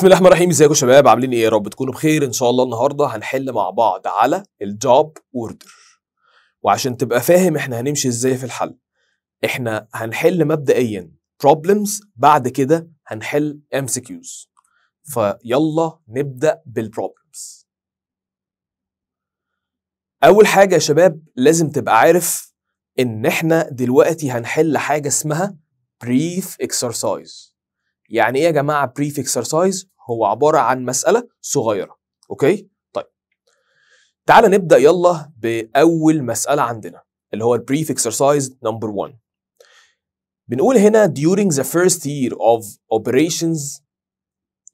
بسم الله الرحمن الرحيم ازيكم يا شباب عاملين ايه يا رب تكونوا بخير ان شاء الله النهارده هنحل مع بعض على الجوب اوردر وعشان تبقى فاهم احنا هنمشي ازاي في الحل احنا هنحل مبدئيا problems بعد كده هنحل MCQs فيلا نبدا بالبروبلمز اول حاجه يا شباب لازم تبقى عارف ان احنا دلوقتي هنحل حاجه اسمها brief exercise يعني ايه يا جماعه بريف اكسرسايز هو عباره عن مساله صغيره اوكي طيب تعال نبدا يلا باول مساله عندنا اللي هو البريف اكسرسايز نمبر 1 بنقول هنا during the first year of operations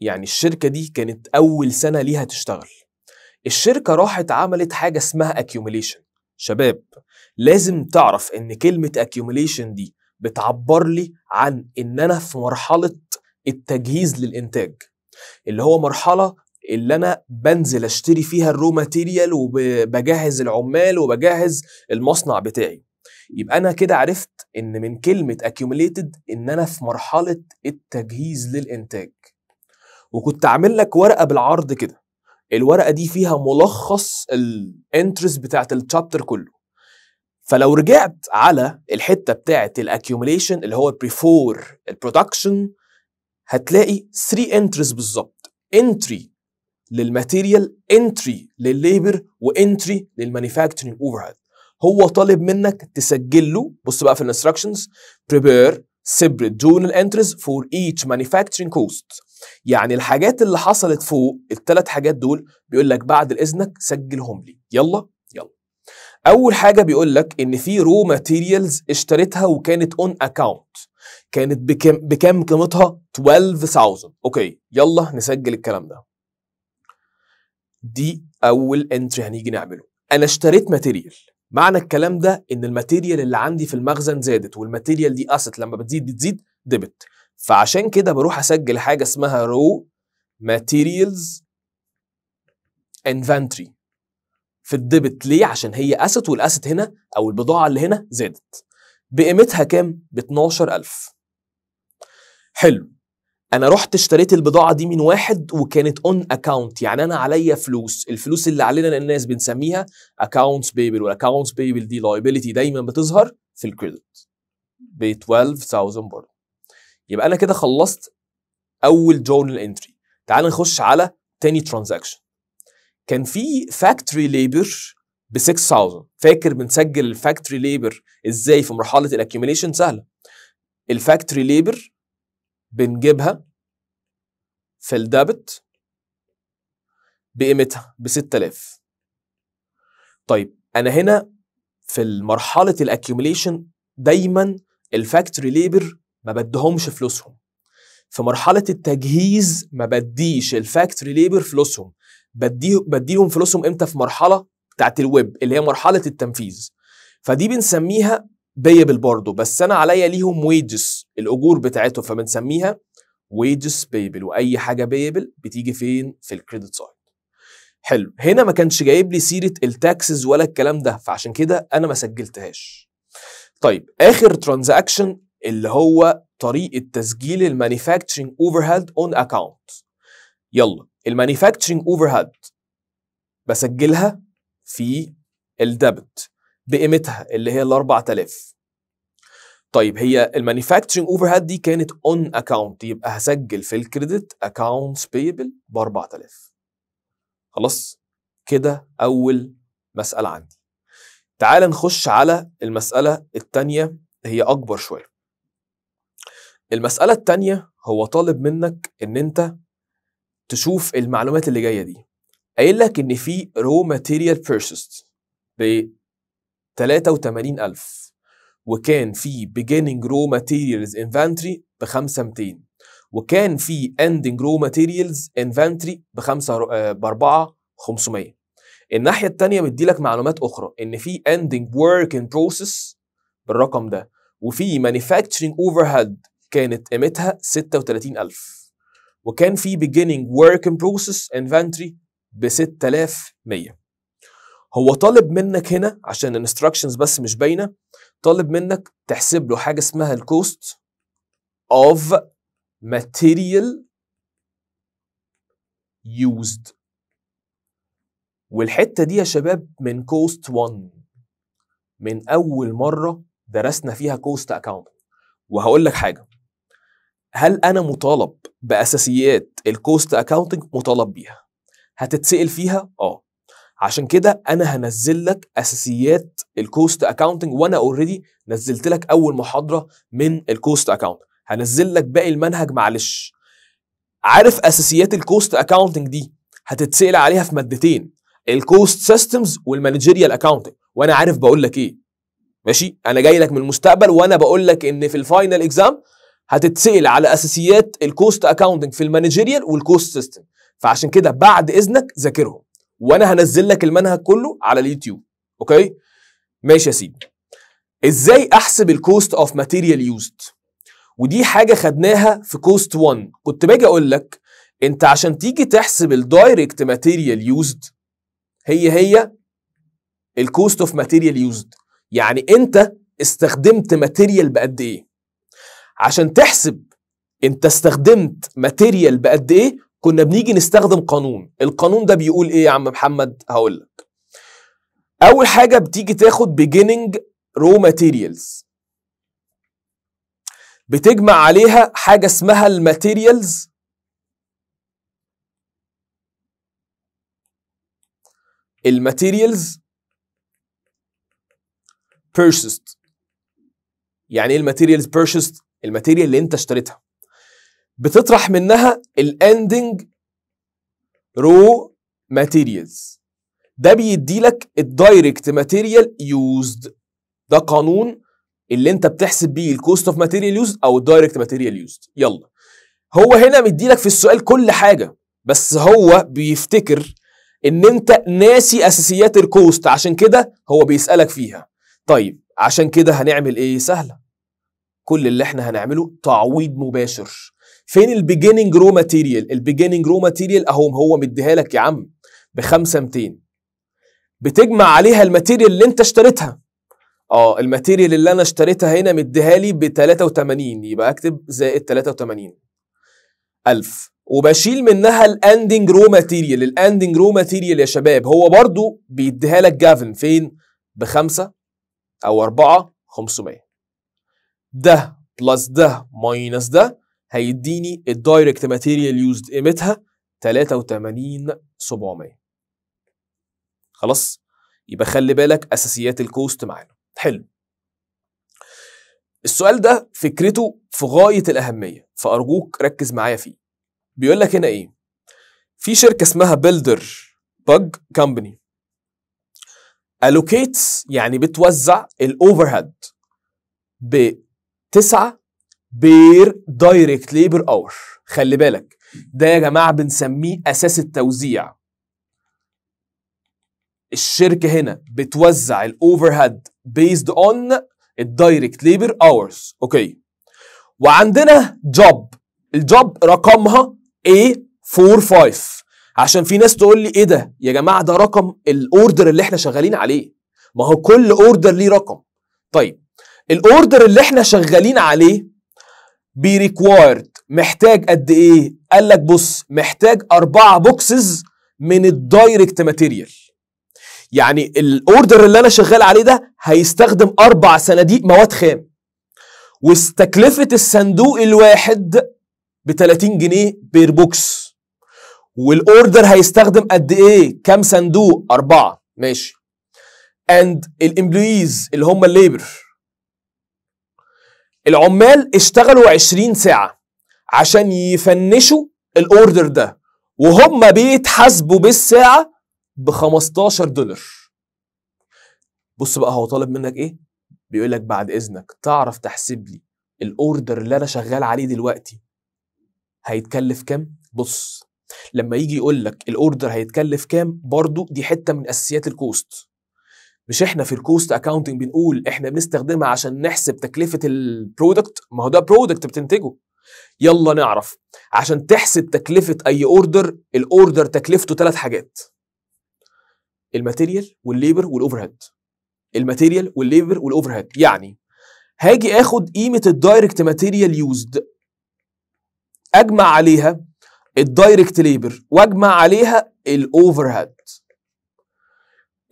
يعني الشركة دي كانت أول سنة ليها تشتغل الشركة راحت عملت حاجة اسمها accumulation شباب لازم تعرف إن كلمة accumulation دي بتعبر لي عن إن أنا في مرحلة التجهيز للإنتاج اللي هو مرحلة اللي انا بنزل اشتري فيها الرو ماتيريال وبجهز العمال وبجهز المصنع بتاعي يبقى انا كده عرفت ان من كلمه accumulated ان انا في مرحله التجهيز للانتاج وكنت اعمل لك ورقه بالعرض كده الورقه دي فيها ملخص الانترست بتاعت التشابتر كله فلو رجعت على الحته بتاعت الاكيوميليشن اللي هو بريفور البرودكشن هتلاقي 3 انتريز بالظبط انتري للماتيريال انتري للليبر وانتري للمانيفاكتشرنج اوفر هيد هو طالب منك تسجل له بص بقى في الانستراكشنز بريبير separate journal entries for each manufacturing cost يعني الحاجات اللي حصلت فوق الثلاث حاجات دول بيقول لك بعد اذنك سجلهم لي يلا يلا اول حاجه بيقول لك ان في رو ماتيريالز اشتريتها وكانت اون اكاونت كانت بكام بكم قيمتها 12000 اوكي يلا نسجل الكلام ده دي اول انتري هنيجي نعمله انا اشتريت ماتيريال معنى الكلام ده ان الماتيريال اللي عندي في المخزن زادت والماتيريال دي اسيت لما بتزيد بتزيد ديبت فعشان كده بروح اسجل حاجه اسمها رو ماتيريالز انفنتري في الديبت ليه عشان هي اسيت والاسيت هنا او البضاعه اللي هنا زادت بقيمتها كام؟ ب 12000 حلو انا رحت اشتريت البضاعه دي من واحد وكانت اون اكاونت يعني انا عليا فلوس الفلوس اللي علينا الناس بنسميها اكاونتس بيبل والاكاونتس بيبل دي لايبيليتي دايما بتظهر في الكريدت ب 12000 برضه يبقى انا كده خلصت اول جورنال انتري تعال نخش على تاني ترانزاكشن كان في فاكتوري ليبر ب 6000 فاكر بنسجل الفاكتوري ليبر ازاي في مرحله الاكيوميليشن سهله الفاكتوري ليبر بنجيبها في الدابت بقيمتها ب 6000 طيب انا هنا في مرحله الاكيوميليشن دايما الفاكتوري ليبر ما بدهمش فلوسهم في مرحله التجهيز ما بديش الفاكتوري ليبر فلوسهم بديه بديهم فلوسهم امتى في مرحله بتاعت الويب اللي هي مرحله التنفيذ فدي بنسميها بيبل برضو بس انا عليا ليهم ويجز الاجور بتاعتهم فبنسميها ويجز بيبل واي حاجه بيبل بتيجي فين في الكريدت سايد حلو هنا ما كانش جايب لي سيره التاكسز ولا الكلام ده فعشان كده انا ما سجلتهاش طيب اخر ترانزاكشن اللي هو طريقه تسجيل اوفر اوفرهيد اون اكونت يلا اوفر اوفرهيد بسجلها في الديبت بقيمتها اللي هي ال 4000 طيب هي المانيفاكتشرنج اوفر هيد دي كانت اون اكونت يبقى هسجل في الكريدت اكونتس بيبل ب 4000 خلاص كده اول مساله عندي تعال نخش على المساله الثانيه هي اكبر شويه المساله الثانيه هو طالب منك ان انت تشوف المعلومات اللي جايه دي قايل لك ان في رو ماتيريال بيرشست ب 83000 وكان في beginning رو ماتيريالز انفنتري ب 5200 وكان في ending رو ماتيريالز انفنتري ب 5 آه، ب 4 500 الناحيه الثانيه مديلك معلومات اخرى ان في ending work in process بالرقم ده وفي manufacturing overhead كانت قيمتها 36000 وكان في beginning work in process inventory ب 6100 هو طالب منك هنا عشان الانستراكشنز بس مش باينه طالب منك تحسب له حاجه اسمها الكوست اوف ماتيريال يوزد والحته دي يا شباب من كوست 1 من اول مره درسنا فيها كوست اكاونت وهقول لك حاجه هل انا مطالب باساسيات الكوست اكاونتنج مطالب بيها هتتسال فيها اه عشان كده انا هنزل لك اساسيات الكوست اكاونتنج وانا اوريدي نزلت لك اول محاضره من الكوست اكاونت هنزل لك باقي المنهج معلش عارف اساسيات الكوست اكاونتنج دي هتتسال عليها في مادتين الكوست سيستمز والمانجيريال اكاونتنج وانا عارف بقول لك ايه ماشي انا جاي لك من المستقبل وانا بقول لك ان في الفاينل اكزام هتتسال على اساسيات الكوست اكاونتنج في المانجيريال والكوست سيستم فعشان كده بعد اذنك ذاكرهم وانا هنزل لك المنهج كله على اليوتيوب اوكي ماشي يا سيدي ازاي احسب الكوست اوف ماتيريال يوزد ودي حاجه خدناها في كوست 1 كنت باجي اقول لك انت عشان تيجي تحسب الدايركت ماتيريال يوزد هي هي الكوست اوف ماتيريال يوزد يعني انت استخدمت ماتيريال بقد ايه عشان تحسب انت استخدمت ماتيريال بقد ايه كنا بنيجي نستخدم قانون القانون ده بيقول ايه يا عم محمد هقول لك اول حاجه بتيجي تاخد beginning رو ماتيريالز بتجمع عليها حاجه اسمها الماتيريالز الماتيريالز purchased يعني ايه الماتيريالز purchased الماتيريال اللي انت اشتريتها بتطرح منها الاندنج رو ماتيريالز ده بيدي لك الدايركت ماتيريال يوزد ده قانون اللي انت بتحسب بيه الكوست اوف ماتيريال يوزد او الدايركت ماتيريال يوزد يلا هو هنا مدي لك في السؤال كل حاجه بس هو بيفتكر ان انت ناسي اساسيات الكوست عشان كده هو بيسالك فيها طيب عشان كده هنعمل ايه سهله كل اللي احنا هنعمله تعويض مباشر فين البيجيننج رو ماتيريال البيجيننج رو ماتيريال اهو هو مديها لك يا عم ب 5200 بتجمع عليها الماتيريال اللي انت اشتريتها اه الماتيريال اللي انا اشتريتها هنا مديها لي ب 83 يبقى اكتب زائد 83 1000 وبشيل منها الاندنج رو ماتيريال الاندنج رو ماتيريال يا شباب هو برضو بيديها لك جافن فين بخمسة او أربعة 500 ده بلس ده ماينس ده هيديني الدايركت ماتيريال يوزد قيمتها 83700 خلاص يبقى خلي بالك اساسيات الكوست معانا حلو السؤال ده فكرته في غايه الاهميه فارجوك ركز معايا فيه بيقول لك هنا ايه في شركه اسمها بيلدر بج كامباني الوكيتس يعني بتوزع الاوفر هيد ب 9 بير دايركت ليبر اور خلي بالك ده يا جماعه بنسميه اساس التوزيع الشركه هنا بتوزع الاوفر هيد بيزد اون الدايركت ليبر اورز اوكي وعندنا جوب الجوب رقمها A45 عشان في ناس تقول لي ايه ده يا جماعه ده رقم الاوردر اللي احنا شغالين عليه ما هو كل اوردر ليه رقم طيب الاوردر اللي احنا شغالين عليه بي ريكوايرد محتاج قد ايه؟ قال لك بص محتاج أربعة بوكسز من الدايركت ماتيريال يعني الاوردر اللي انا شغال عليه ده هيستخدم اربع صناديق مواد خام واستكلفه الصندوق الواحد ب 30 جنيه بير بوكس والاوردر هيستخدم قد ايه كام صندوق اربعه ماشي اند الامبلويز اللي هم الليبر العمال اشتغلوا 20 ساعة عشان يفنشوا الاوردر ده وهم بيتحاسبوا بالساعة ب 15 دولار بص بقى هو طالب منك ايه بيقول لك بعد اذنك تعرف تحسب لي الاوردر اللي انا شغال عليه دلوقتي هيتكلف كام بص لما يجي يقول لك الاوردر هيتكلف كام برضو دي حته من اساسيات الكوست مش احنا في الكوست اكاونتنج بنقول احنا بنستخدمها عشان نحسب تكلفه البرودكت ما هو ده برودكت بتنتجه يلا نعرف عشان تحسب تكلفه اي اوردر الاوردر تكلفته ثلاث حاجات الماتيريال والليبر والاوفر هيد الماتيريال والليبر والاوفر هيد يعني هاجي اخد قيمه الدايركت ماتيريال يوزد اجمع عليها الدايركت ليبر واجمع عليها الاوفر هيد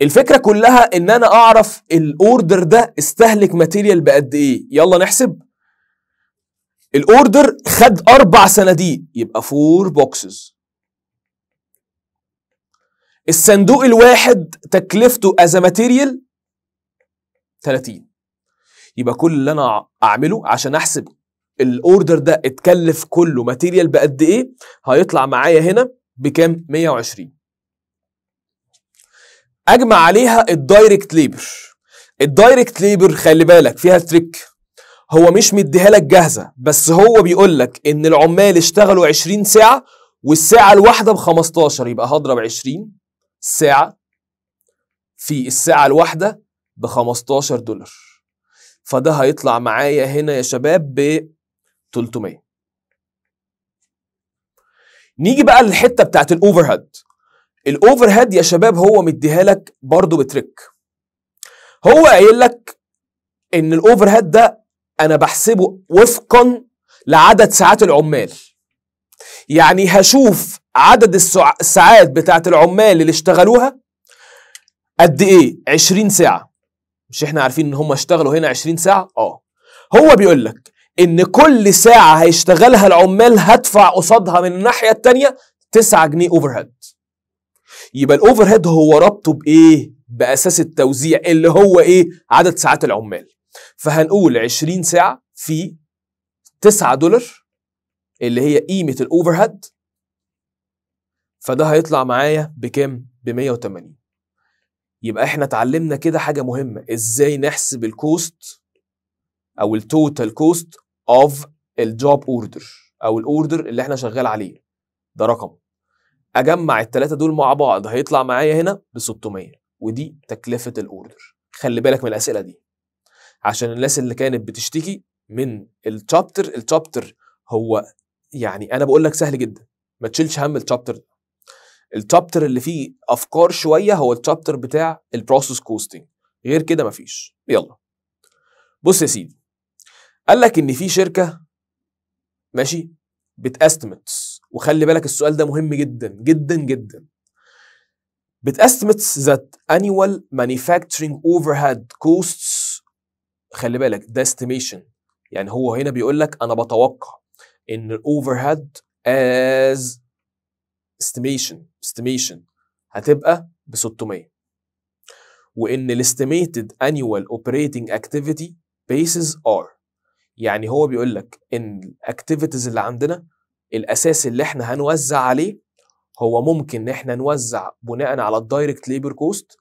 الفكره كلها ان انا اعرف الاوردر ده استهلك ماتيريال بقد ايه يلا نحسب الاوردر خد اربع صناديق يبقى فور بوكسز الصندوق الواحد تكلفته از ماتيريال 30 يبقى كل اللي انا اعمله عشان احسب الاوردر ده اتكلف كله ماتيريال بقد ايه هيطلع معايا هنا بكام 120 اجمع عليها الدايركت ليبر الدايركت ليبر خلي بالك فيها تريك هو مش مديها لك جاهزه بس هو بيقول لك ان العمال اشتغلوا 20 ساعه والساعه الواحده ب 15 يبقى هضرب 20 ساعه في الساعه الواحده ب 15 دولار فده هيطلع معايا هنا يا شباب ب 300 نيجي بقى للحته بتاعت الاوفر هيد الاوفر هيد يا شباب هو مديها لك برضه بتريك هو قايل لك ان الاوفر هيد ده انا بحسبه وفقا لعدد ساعات العمال يعني هشوف عدد الساعات بتاعت العمال اللي اشتغلوها قد ايه 20 ساعه مش احنا عارفين ان هم اشتغلوا هنا 20 ساعه اه هو بيقول لك ان كل ساعه هيشتغلها العمال هدفع قصادها من الناحيه التانيه 9 جنيه اوفر هيد يبقى الاوفر هيد هو ربطه بايه باساس التوزيع اللي هو ايه عدد ساعات العمال فهنقول 20 ساعه في 9 دولار اللي هي قيمه الاوفر هيد فده هيطلع معايا بكام ب 180 يبقى احنا اتعلمنا كده حاجه مهمه ازاي نحسب الكوست او التوتال كوست اوف الجوب اوردر او الاوردر اللي احنا شغال عليه ده رقم اجمع الثلاثه دول مع بعض هيطلع معايا هنا ب 600 ودي تكلفه الاوردر خلي بالك من الاسئله دي عشان الناس اللي كانت بتشتكي من التشابتر التشابتر هو يعني انا بقول لك سهل جدا ما تشيلش هم التشابتر ده التشابتر اللي فيه افكار شويه هو التشابتر بتاع البروسيس كوستنج غير كده مفيش يلا بص يا سيدي قال لك ان في شركه ماشي بتاستمتس وخلي بالك السؤال ده مهم جدا جدا جدا بتestimates that annual manufacturing overhead costs خلي بالك ده estimation يعني هو هنا بيقول لك انا بتوقع ان الاوفرهيد از estimation estimation هتبقى ب 600 وان الاستيميتد annual operating activity bases are يعني هو بيقول لك ان الاكتيفيتيز اللي عندنا الاساس اللي احنا هنوزع عليه هو ممكن ان احنا نوزع بناء على الدايركت ليبر كوست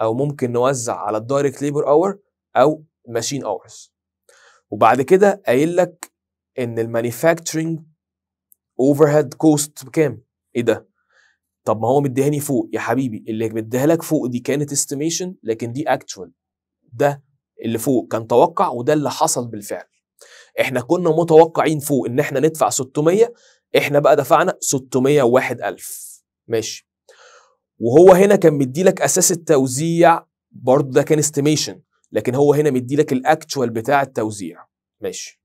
او ممكن نوزع على الدايركت ليبر اور او ماشين اورز وبعد كده قايل لك ان المانيفاكتشرنج اوفرهيد كوست بكام ايه ده طب ما هو مديهاني فوق يا حبيبي اللي مديها لك فوق دي كانت استيميشن لكن دي اكتوال ده اللي فوق كان توقع وده اللي حصل بالفعل احنا كنا متوقعين فوق ان احنا ندفع 600 احنا بقى دفعنا 601000 ماشي وهو هنا كان مديلك اساس التوزيع برضه ده كان استيميشن لكن هو هنا مديلك الاكتوال بتاع التوزيع ماشي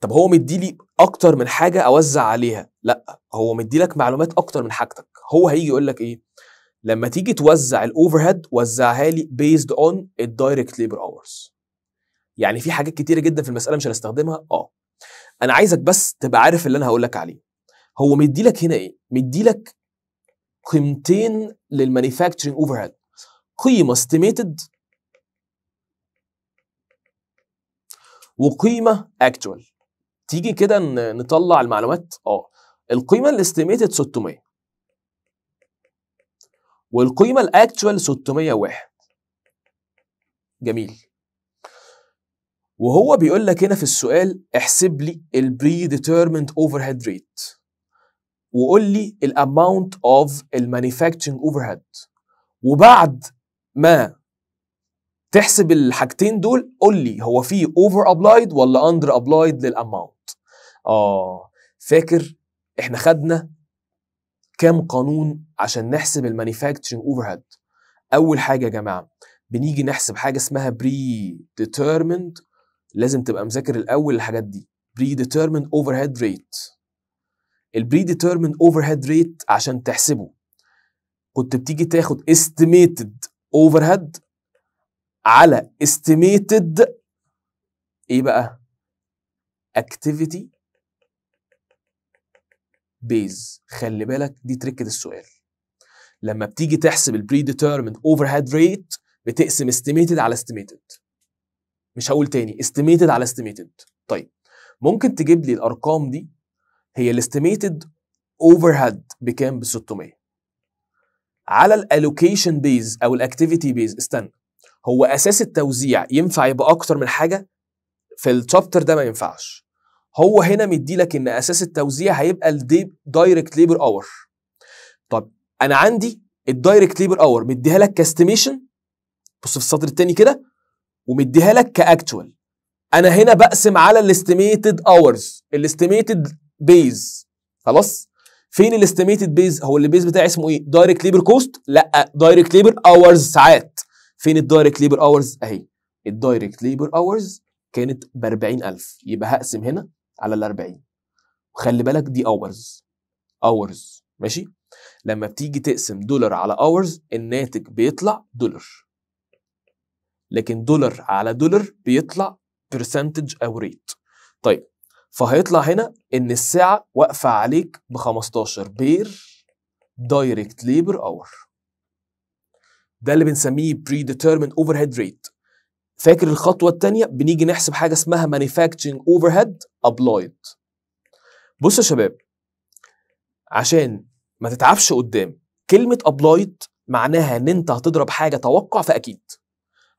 طب هو مديلي اكتر من حاجه اوزع عليها لا هو مديلك معلومات اكتر من حاجتك هو هيجي يقول لك ايه لما تيجي توزع الاوفر هيد وزعها لي بيزد اون الدايركت ليبر اورز يعني في حاجات كتيره جدا في المساله مش هنستخدمها اه انا عايزك بس تبقى عارف اللي انا هقول لك عليه هو مديلك هنا ايه مديلك قيمتين للمانيفاكتشرنج اوفر هيد قيمه استيميتد وقيمه اكتوال تيجي كده نطلع المعلومات اه القيمه الاستيميتد 600 والقيمه الاكتوال 601 جميل وهو بيقول لك هنا في السؤال احسب لي البري ديتيرمنت اوفر هيد ريت وقول لي الاماونت اوف المانيفاكتشرنج اوفر هيد وبعد ما تحسب الحاجتين دول قول لي هو في اوفر ابلايد ولا اندر ابلايد للاماونت اه فاكر احنا خدنا كام قانون عشان نحسب المانيفاكتشرنج اوفر هيد اول حاجه يا جماعه بنيجي نحسب حاجه اسمها بري ديتيرمنت لازم تبقى مذاكر الاول الحاجات دي predetermined البري rate اوفر هيد rate عشان تحسبه كنت بتيجي تاخد اوفر هيد على استيميتد ايه بقى اكتيفيتي بيز خلي بالك دي تركة السؤال لما بتيجي تحسب اوفر هيد rate بتقسم استيميتد على استيميتد مش هقول تاني استيميتد على استيميتد طيب ممكن تجيب لي الارقام دي هي الاستيميتد اوفر هيد بكام ب 600 على الالوكيشن بيز او الاكتيفيتي بيز استنى هو اساس التوزيع ينفع يبقى اكتر من حاجه في التشابتر ده ما ينفعش هو هنا مدي لك ان اساس التوزيع هيبقى الدايركت ليبر اور طب انا عندي الدايركت ليبر اور مديها لك كاستيميشن بص في السطر التاني كده ومديها لك كاكتوال انا هنا بقسم على الاستيميتد اورز الاستيميتد بيز خلاص فين الاستيميتد بيز هو البيز بتاعي اسمه ايه دايركت ليبر كوست لا دايركت ليبر اورز ساعات فين الدايركت ليبر اورز اهي الدايركت ليبر اورز كانت ب 40000 يبقى هقسم هنا على ال 40 وخلي بالك دي اورز اورز ماشي لما بتيجي تقسم دولار على اورز الناتج بيطلع دولار لكن دولار على دولار بيطلع برسنتج او ريت طيب فهيطلع هنا ان الساعه واقفه عليك ب 15 بير دايركت ليبر اور ده اللي بنسميه بري ديتيرمين اوفر هيد ريت فاكر الخطوه التانية بنيجي نحسب حاجه اسمها مانيفاكتشرنج اوفر هيد ابلايد بصوا يا شباب عشان ما تتعبش قدام كلمه ابلايد معناها ان انت هتضرب حاجه توقع فاكيد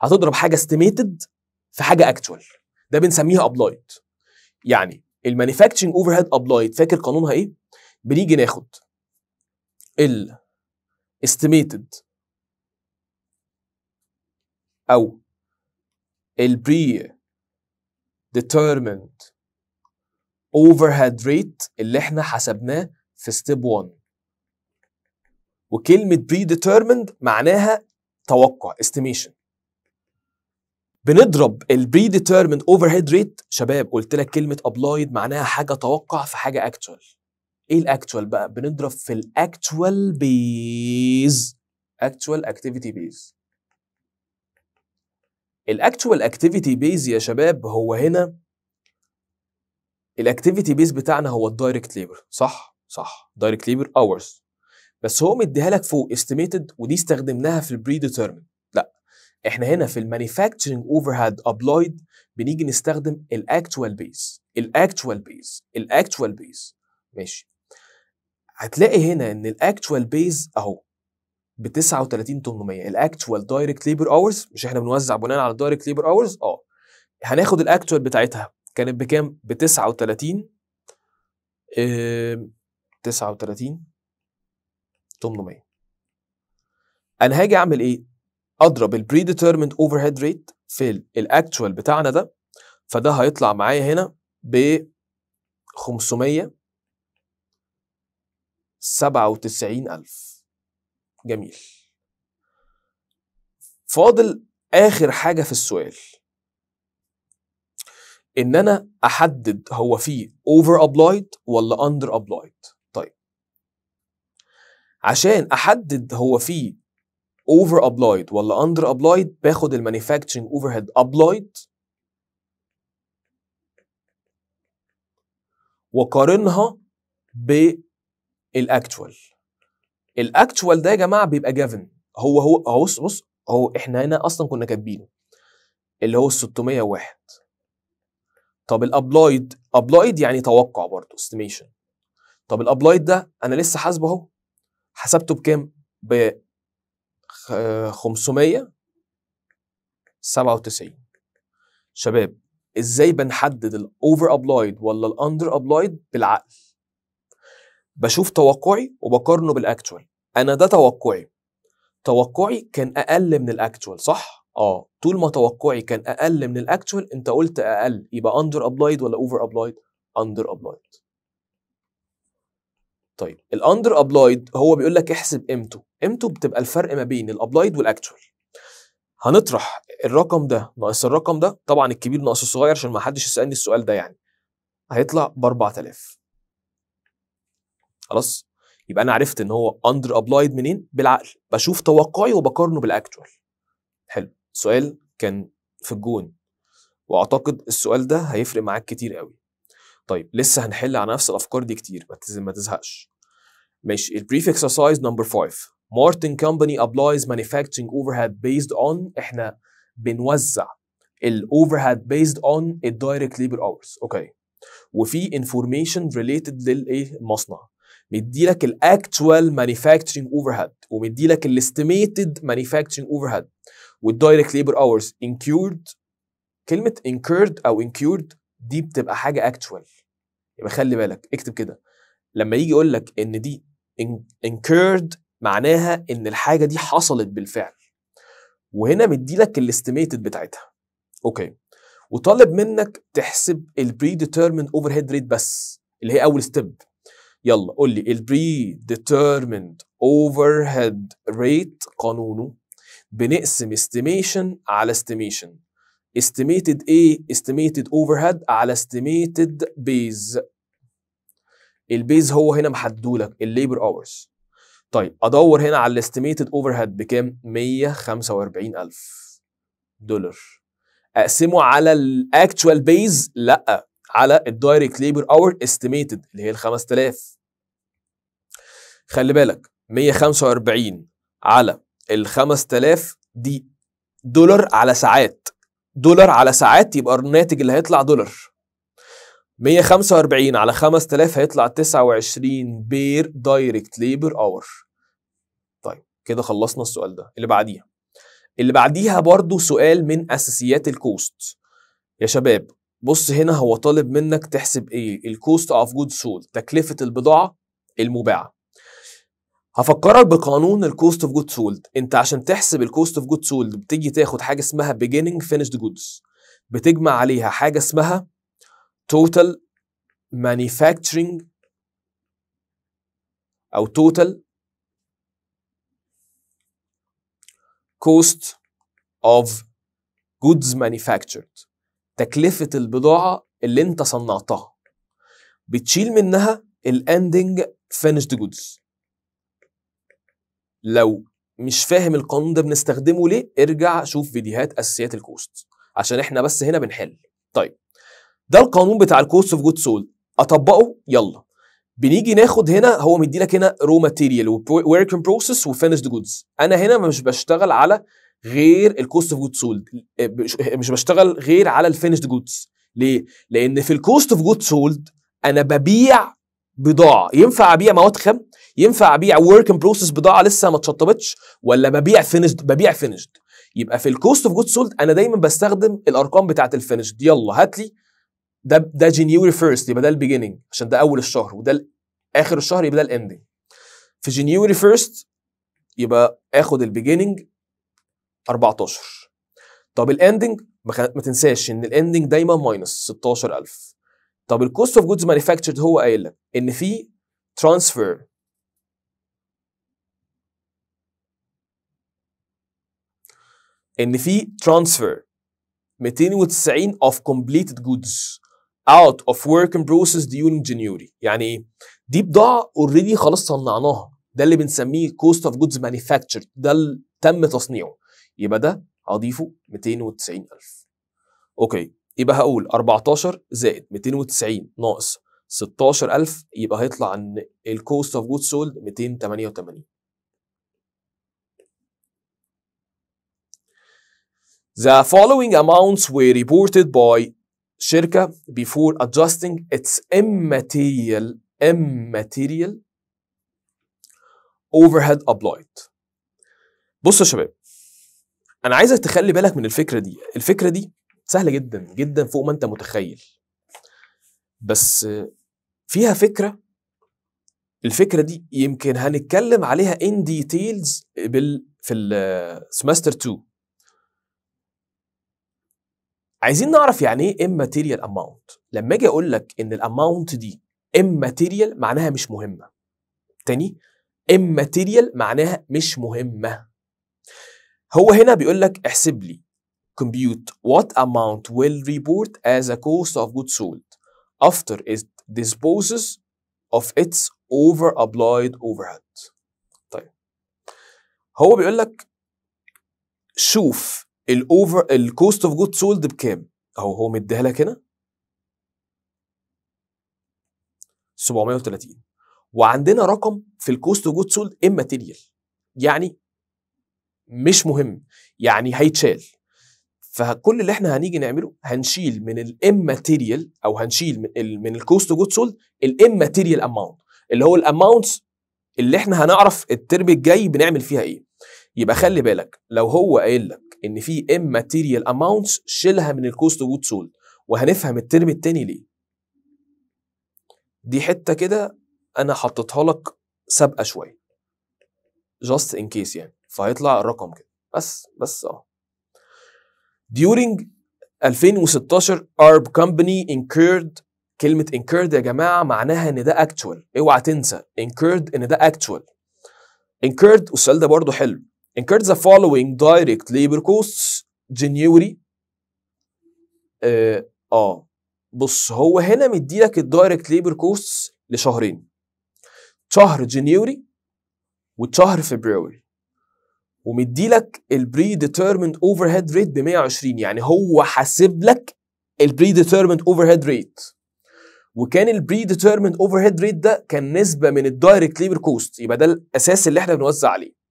هتضرب حاجه استيميتد في حاجه اكتوال ده بنسميها ابلايد يعني المانيفاكتشنج اوفر هيد ابلايد فاكر قانونها ايه بنيجي ناخد ال استيميتد او البري determined overhead rate اللي احنا حسبناه في ستيب 1 وكلمة ديتيرمنت معناها توقع estimation بنضرب البري ديتيرمند اوفر هيد ريت شباب قلت لك كلمه ابلايد معناها حاجه توقع في حاجه اكتوال ايه الاكتوال بقى بنضرب في الاكتوال بيز اكتوال اكتيفيتي بيز الاكتوال اكتيفيتي بيز يا شباب هو هنا الاكتيفيتي بيز بتاعنا هو الدايركت ليبر صح صح دايركت ليبر اورز بس هو مديها لك فوق استيميتد ودي استخدمناها في البري ديتيرمند احنا هنا في المانيفاكتشرنج اوفرهيد ابلايد بنيجي نستخدم الاكتوال بيس الاكتوال بيس الاكتوال بيس ماشي هتلاقي هنا ان الاكتوال بيز اهو ب 39800 الاكتوال دايركت ليبر اورز مش احنا بنوزع بناء على الدايركت ليبر اورز اه هناخد الاكتوال بتاعتها كانت بكام ب 39 39 800 انا هاجي اعمل ايه اضرب البري ديترمند اوفر هيد ريت في الاكتوال بتاعنا ده فده هيطلع معايا هنا ب 597000 جميل فاضل اخر حاجه في السؤال ان انا احدد هو فيه اوفر ابلايد ولا اندر ابلايد طيب عشان احدد هو فيه اوفر ابلايد ولا اندر ابلايد باخد المانيفاكتشرنج اوفر هيد ابلايد وقارنها بالاكتوال الاكتوال ده يا جماعه بيبقى جافن هو هو اهو بص بص هو احنا هنا اصلا كنا كاتبينه اللي هو ال 601 طب الابلايد ابلايد يعني توقع برضه استيميشن طب الابلايد ده انا لسه حاسبه اهو حسبته بكام ب 597 شباب ازاي بنحدد الاوفر ابلايد ولا الاندر ابلايد بالعقل بشوف توقعي وبقارنه بالاكتوال انا ده توقعي توقعي كان اقل من الاكتوال صح اه طول ما توقعي كان اقل من الاكتوال انت قلت اقل يبقى اندر ابلايد ولا اوفر ابلايد اندر ابلايد طيب الاندر ابلايد هو بيقول لك احسب قيمته قيمته بتبقى الفرق ما بين الابلايد والاكتوال هنطرح الرقم ده ناقص الرقم ده طبعا الكبير ناقص الصغير عشان ما حدش يسالني السؤال ده يعني هيطلع ب 4000 خلاص يبقى انا عرفت ان هو اندر ابلايد منين بالعقل بشوف توقعي وبقارنه بالاكتوال حلو سؤال كان في الجون واعتقد السؤال ده هيفرق معاك كتير قوي طيب لسه هنحل على نفس الافكار دي كتير ما تزهقش ماشي البريفكس سايز نمبر 5 مارتن كومباني ابلايز مانيفاكتشرنج هيد بيزد اون احنا بنوزع الاوفر هيد بيزد اون الدايركت ليبر اورز اوكي وفي انفورميشن ريليتد للايه المصنع مديلك الاكتوال مانيفاكتشرنج ومدي ومديلك الاستيميتد مانيفاكتشرنج هيد والدايركت ليبر اورز انكيورد كلمه انكيرد او انكيورد دي بتبقى حاجه اكتوال يبقى خلي بالك اكتب كده لما يجي يقول لك ان دي incurred معناها ان الحاجه دي حصلت بالفعل وهنا مديلك الاستيميتد بتاعتها اوكي وطالب منك تحسب البري ديترمين اوفر هيد ريت بس اللي هي اول ستيب يلا قول لي البري ديترميند اوفر هيد ريت قانونه بنقسم استيميشن على استيميشن estimated ايه estimated overhead على estimated base البيز هو هنا محدولك الليبر اورز طيب ادور هنا على الاستيميتد اوفر هيد بكام 145000 دولار اقسمه على الاكتوال بيز لا على الدايركت ليبر اور استيميتد اللي هي ال 5000 خلي بالك 145 على ال 5000 دي دولار على ساعات دولار على ساعات يبقى الناتج اللي هيطلع دولار 145 على 5000 هيطلع 29 بير دايركت ليبر اور طيب كده خلصنا السؤال ده اللي بعديها اللي بعديها برضو سؤال من اساسيات الكوست يا شباب بص هنا هو طالب منك تحسب ايه الكوست اوف جود سول تكلفه البضاعه المباعه هفكرك بقانون الكوست اوف جود سولد انت عشان تحسب الكوست اوف جود سولد بتيجي تاخد حاجه اسمها بيجيننج فينيشد جودز بتجمع عليها حاجه اسمها توتال مانيفاكتشرنج او توتال كوست اوف جودز مانيفاكتشرد تكلفه البضاعه اللي انت صنعتها بتشيل منها الاندنج فينيشد جودز لو مش فاهم القانون ده بنستخدمه ليه ارجع شوف فيديوهات اساسيات الكوست عشان احنا بس هنا بنحل طيب ده القانون بتاع الكوست اوف جود سولد اطبقه يلا بنيجي ناخد هنا هو مدي لك هنا رو ماتيريال وورك ان بروسيس وفينيشد جودز انا هنا مش بشتغل على غير الكوست اوف جود سولد مش بشتغل غير على الفينشد جودز ليه لان في الكوست اوف جود سولد انا ببيع بضاعه ينفع ابيع مواد خام ينفع ابيع ورك ان بروسيس بضاعه لسه ما اتشطبتش ولا ببيع فينيشد ببيع فينيشد يبقى في الكوست اوف جود سولد انا دايما بستخدم الارقام بتاعه الفينيشد يلا هات لي ده ده جينيوري فيرست يبقى ده البيجيننج عشان ده اول الشهر وده اخر الشهر يبقى ده الاندنج في جينيوري فيرست يبقى اخد البيجيننج 14 طب الاندنج ما تنساش ان الاندنج دايما ماينس 16000 طب الكوست اوف جودز مانيفاكتشرد هو قايل لك ان في ترانسفير ان في ترانسفير 290 of completed goods out of work in process during January يعني ايه؟ دي بضاعة اوريدي خلاص صنعناها ده اللي بنسميه cost of goods manufactured ده اللي تم تصنيعه يبقى ده 290 290000 اوكي يبقى هقول 14 زائد 290 ناقص 16000 يبقى هيطلع ان الكوست اوف جود سولد 288 The following amounts were reported by شركة before adjusting its immaterial immaterial overhead applied. بصوا يا شباب انا عايزك تخلي بالك من الفكرة دي، الفكرة دي سهلة جدا جدا فوق ما انت متخيل. بس فيها فكرة الفكرة دي يمكن هنتكلم عليها in details بال في السمستر 2 عايزين نعرف يعني ايه immaterial amount لما اجي اقول لك ان الاماونت دي immaterial معناها مش مهمه تاني immaterial معناها مش مهمه هو هنا بيقول لك احسب لي compute what amount will report as a cost of goods sold after it disposes of its over applied overhead طيب هو بيقول لك شوف الاوفر الكوست اوف جود سولد بكام؟ اهو هو مديها لك هنا 730 وعندنا رقم في الكوست اوف جود سولد اماتيريال يعني مش مهم يعني هيتشال فكل اللي احنا هنيجي نعمله هنشيل من الاماتيريال او هنشيل من الكوست اوف جود سولد الاماتيريال اماونت اللي هو الاماونتس اللي احنا هنعرف الترم الجاي بنعمل فيها ايه يبقى خلي بالك لو هو قايل لك ان في immaterial amounts شيلها من الكوست وود سولد وهنفهم الترم التاني ليه دي حته كده انا حطيتها لك سابقه شويه جاست ان كيس يعني فهيطلع الرقم كده بس بس اه during 2016 Arab company incurred كلمة incurred يا جماعة معناها إن ده actual اوعى تنسى incurred إن ده actual incurred والسؤال ده برضه حلو incurred the following direct labor costs January اه, آه. بص هو هنا مديلك الدايركت ليبر كوستس لشهرين شهر جنيوري وشهر فبراير ومديلك البري ديترمند اوفر هيد ريت ب 120 يعني هو حاسب لك البري ديترمند اوفر هيد ريت وكان البري ديترمند اوفر هيد ريت ده كان نسبه من الدايركت ليبر كوست يبقى ده الاساس اللي احنا بنوزع عليه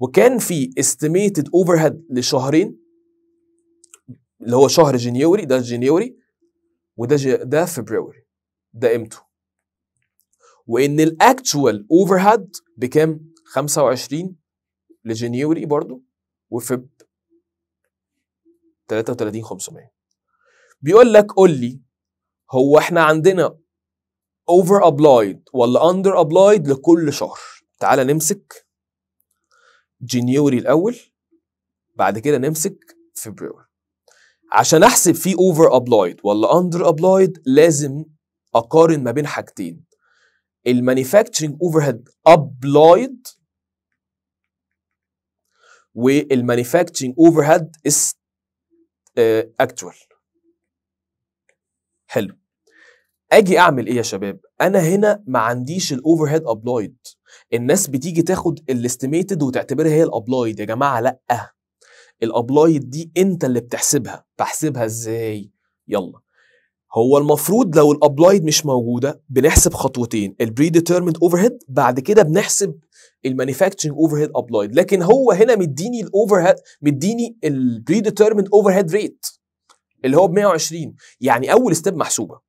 وكان في استيميتد اوفر هيد لشهرين اللي هو شهر جينيوري ده جينيوري وده جي ده فبراير ده قيمته وان الاكتوال اوفر هيد بكام 25 لجينيوري برضو وفب 33 500 بيقول لك قول لي هو احنا عندنا اوفر ابلايد ولا اندر ابلايد لكل شهر تعال نمسك جينيوري الاول بعد كده نمسك فبراير عشان احسب فيه اوفر ابلايد ولا اندر ابلايد لازم اقارن ما بين حاجتين المانيفاكتشرنج اوفر هيد ابلايد والمانيفاكتشرنج اوفر هيد اس آه، اكتوال حلو اجي اعمل ايه يا شباب انا هنا ما عنديش الاوفر هيد ابلايد الناس بتيجي تاخد الاستيميتد وتعتبرها هي الابلايد يا جماعه لا الابلايد دي انت اللي بتحسبها بحسبها ازاي يلا هو المفروض لو الابلايد مش موجوده بنحسب خطوتين البري ديترميند اوفر هيد بعد كده بنحسب المانيفاكتشرنج اوفر هيد ابلايد لكن هو هنا مديني الاوفر هيد مديني البري ديترميند اوفر هيد ريت اللي هو ب 120 يعني اول ستيب محسوبه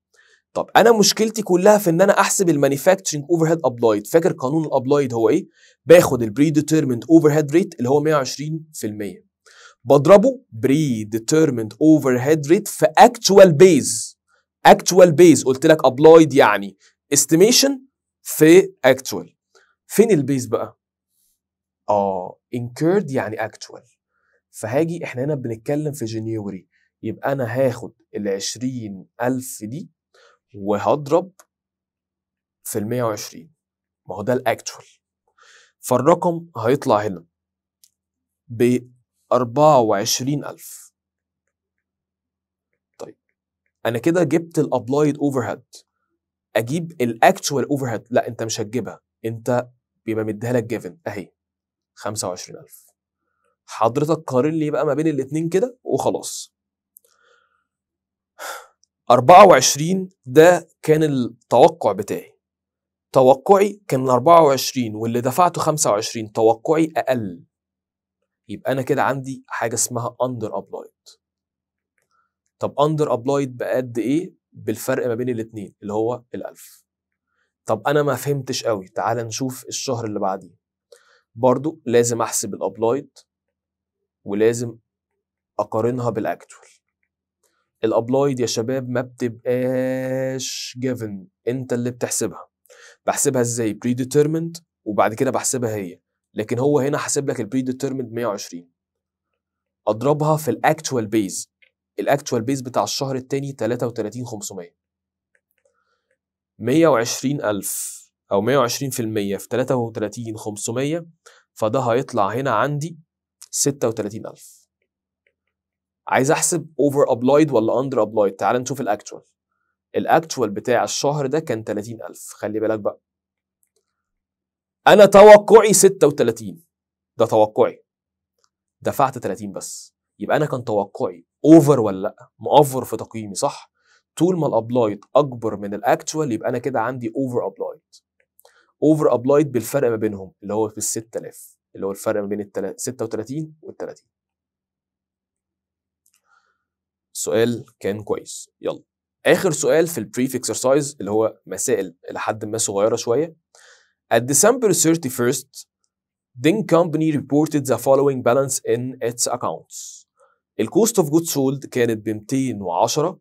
طب انا مشكلتي كلها في ان انا احسب المانيفاكتشرنج اوفر هيد ابلايد فاكر قانون الابلايد هو ايه باخد البري ديتيرمنت اوفر هيد ريت اللي هو 120% بضربه بري ديتيرمنت اوفر هيد ريت في اكتوال بيز اكتوال بيز قلت لك ابلايد يعني استيميشن في اكتوال فين البيز بقى اه انكيرد يعني اكتوال فهاجي احنا هنا بنتكلم في جينيوري يبقى انا هاخد ال 20000 دي وهضرب في ال 120 ما هو ده الاكتوال فالرقم هيطلع هنا ب 24000 طيب انا كده جبت الابلايد اوفر هيد اجيب الاكتوال اوفر هيد لا انت مش هتجيبها انت بيبقى مديها لك جيفن اهي 25000 حضرتك قارن لي بقى ما بين الاثنين كده وخلاص 24 ده كان التوقع بتاعي توقعي كان 24 واللي دفعته 25 توقعي اقل يبقى انا كده عندي حاجه اسمها اندر ابلايد طب اندر ابلايد بقد ايه بالفرق ما بين الاثنين اللي هو ال1000 طب انا ما فهمتش قوي تعال نشوف الشهر اللي بعديه برضو لازم احسب الابلايد ولازم اقارنها بالاكتوال الابلايد يا شباب ما بتبقاش جيفن انت اللي بتحسبها بحسبها ازاي بري ديترمند وبعد كده بحسبها هي لكن هو هنا حاسب لك البري ديترمند 120 اضربها في الاكتوال بيز الاكتوال بيز بتاع الشهر الثاني 33500 120000 او 120% في 33500 فده هيطلع هنا عندي 36000 عايز احسب اوفر ابلايد ولا اندر ابلايد تعال نشوف الاكتوال الاكتوال بتاع الشهر ده كان 30000 خلي بالك بقى انا توقعي 36 ده توقعي دفعت 30 بس يبقى انا كان توقعي اوفر ولا لا مؤفر في تقييمي صح طول ما الابلايد اكبر من الاكتوال يبقى انا كده عندي اوفر ابلايد اوفر ابلايد بالفرق ما بينهم اللي هو بال 6000 اللي هو الفرق ما بين ال 36 وال 30 سؤال كان كويس يلا اخر سؤال في البريف اكسرسايز اللي هو مسائل الى حد ما صغيره شويه At December 31st Ding Company reported the following balance in its accounts cost of goods sold كانت ب 210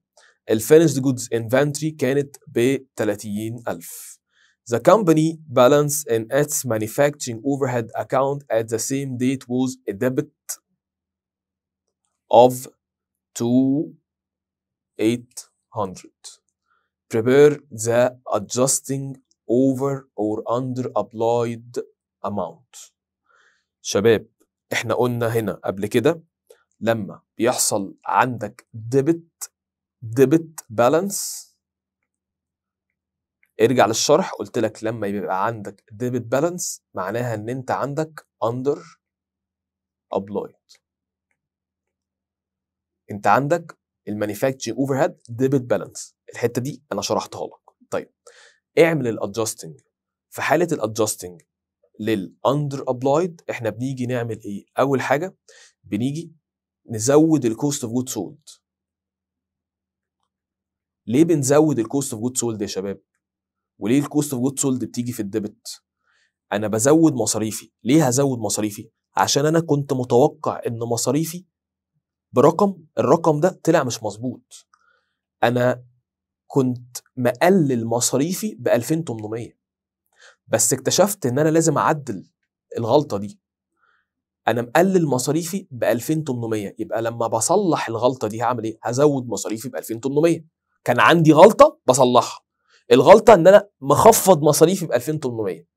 الفينشد goods inventory كانت ب 30000 The company balance in its manufacturing overhead account at the same date was a debit of to 800 prepare the adjusting over or under applied amount شباب احنا قلنا هنا قبل كده لما بيحصل عندك debit debit balance ارجع للشرح قلت لك لما يبقى عندك debit balance معناها ان انت عندك under applied انت عندك المانيفاكتشرنج اوفر هيد ديبت بالانس الحته دي انا شرحتها لك طيب اعمل الادجاستنج في حاله الادجاستنج للاندر ابلايد احنا بنيجي نعمل ايه اول حاجه بنيجي نزود الكوست اوف جود سولد ليه بنزود الكوست اوف جود سولد يا شباب وليه الكوست اوف جود سولد بتيجي في الديبت انا بزود مصاريفي ليه هزود مصاريفي عشان انا كنت متوقع ان مصاريفي برقم الرقم ده طلع مش مظبوط انا كنت مقلل مصاريفي ب 2800 بس اكتشفت ان انا لازم اعدل الغلطه دي انا مقلل مصاريفي ب 2800 يبقى لما بصلح الغلطه دي هعمل ايه هزود مصاريفي ب 2800 كان عندي غلطه بصلحها الغلطه ان انا مخفض مصاريفي ب 2800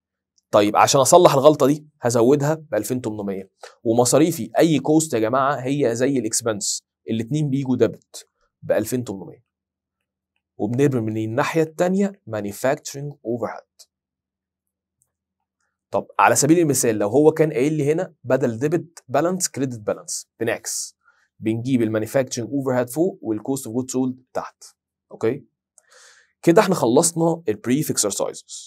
طيب عشان اصلح الغلطه دي هزودها ب 2800 ومصاريفي اي كوست يا جماعه هي زي الاكسبنس الاثنين بيجوا ديبت ب 2800 وبنرمي من الناحيه الثانيه مانيفاكتشرنج اوفر هيد طب على سبيل المثال لو هو كان قايل لي هنا بدل ديبت بالانس كريدت بالانس بنعكس بنجيب المانيفاكتشرنج اوفر هيد فوق والكوست اوف جود سولد تحت اوكي كده احنا خلصنا البريف اكسرسايزز